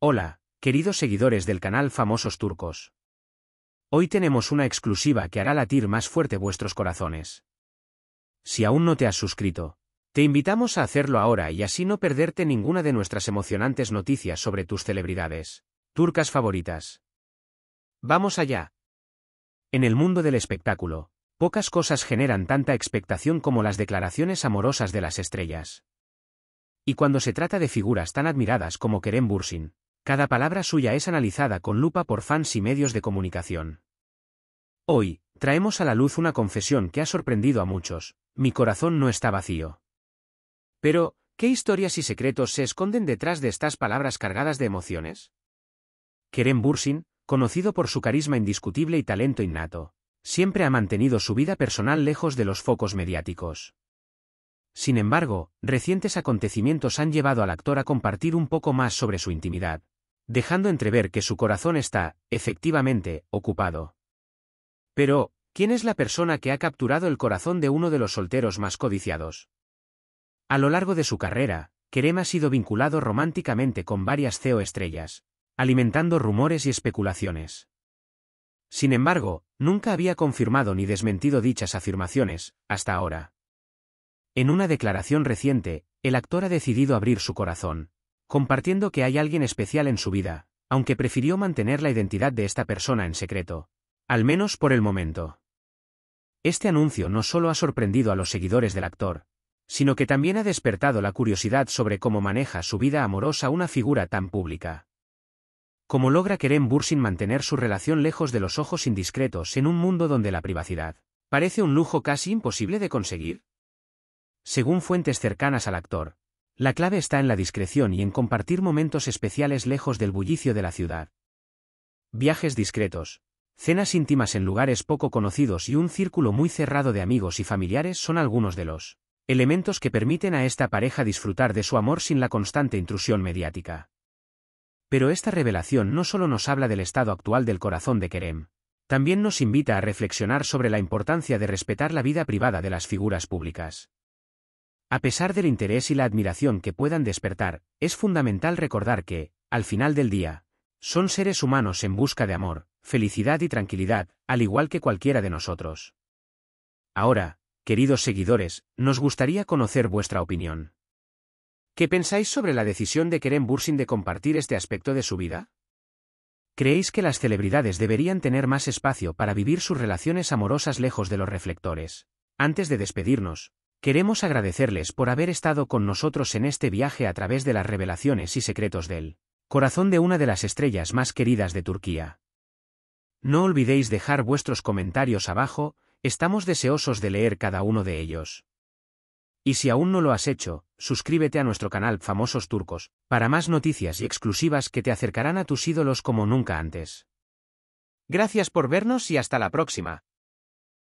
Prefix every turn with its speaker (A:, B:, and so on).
A: Hola, queridos seguidores del canal Famosos Turcos. Hoy tenemos una exclusiva que hará latir más fuerte vuestros corazones. Si aún no te has suscrito, te invitamos a hacerlo ahora y así no perderte ninguna de nuestras emocionantes noticias sobre tus celebridades turcas favoritas. Vamos allá. En el mundo del espectáculo, pocas cosas generan tanta expectación como las declaraciones amorosas de las estrellas. Y cuando se trata de figuras tan admiradas como Kerem Bursin, cada palabra suya es analizada con lupa por fans y medios de comunicación. Hoy, traemos a la luz una confesión que ha sorprendido a muchos. Mi corazón no está vacío. Pero, ¿qué historias y secretos se esconden detrás de estas palabras cargadas de emociones? Kerem Bursin, conocido por su carisma indiscutible y talento innato, siempre ha mantenido su vida personal lejos de los focos mediáticos. Sin embargo, recientes acontecimientos han llevado al actor a compartir un poco más sobre su intimidad, dejando entrever que su corazón está, efectivamente, ocupado. Pero, ¿quién es la persona que ha capturado el corazón de uno de los solteros más codiciados? A lo largo de su carrera, Kerem ha sido vinculado románticamente con varias CEO estrellas, alimentando rumores y especulaciones. Sin embargo, nunca había confirmado ni desmentido dichas afirmaciones, hasta ahora. En una declaración reciente, el actor ha decidido abrir su corazón, compartiendo que hay alguien especial en su vida, aunque prefirió mantener la identidad de esta persona en secreto, al menos por el momento. Este anuncio no solo ha sorprendido a los seguidores del actor, sino que también ha despertado la curiosidad sobre cómo maneja su vida amorosa una figura tan pública. Cómo logra kerem Bursin mantener su relación lejos de los ojos indiscretos en un mundo donde la privacidad parece un lujo casi imposible de conseguir. Según fuentes cercanas al actor, la clave está en la discreción y en compartir momentos especiales lejos del bullicio de la ciudad. Viajes discretos, cenas íntimas en lugares poco conocidos y un círculo muy cerrado de amigos y familiares son algunos de los elementos que permiten a esta pareja disfrutar de su amor sin la constante intrusión mediática. Pero esta revelación no solo nos habla del estado actual del corazón de Kerem, también nos invita a reflexionar sobre la importancia de respetar la vida privada de las figuras públicas. A pesar del interés y la admiración que puedan despertar, es fundamental recordar que, al final del día, son seres humanos en busca de amor, felicidad y tranquilidad, al igual que cualquiera de nosotros. Ahora, queridos seguidores, nos gustaría conocer vuestra opinión. ¿Qué pensáis sobre la decisión de Kerem Bursin de compartir este aspecto de su vida? ¿Creéis que las celebridades deberían tener más espacio para vivir sus relaciones amorosas lejos de los reflectores? Antes de despedirnos, Queremos agradecerles por haber estado con nosotros en este viaje a través de las revelaciones y secretos del corazón de una de las estrellas más queridas de Turquía. No olvidéis dejar vuestros comentarios abajo, estamos deseosos de leer cada uno de ellos. Y si aún no lo has hecho, suscríbete a nuestro canal Famosos Turcos, para más noticias y exclusivas que te acercarán a tus ídolos como nunca antes. Gracias por vernos y hasta la próxima.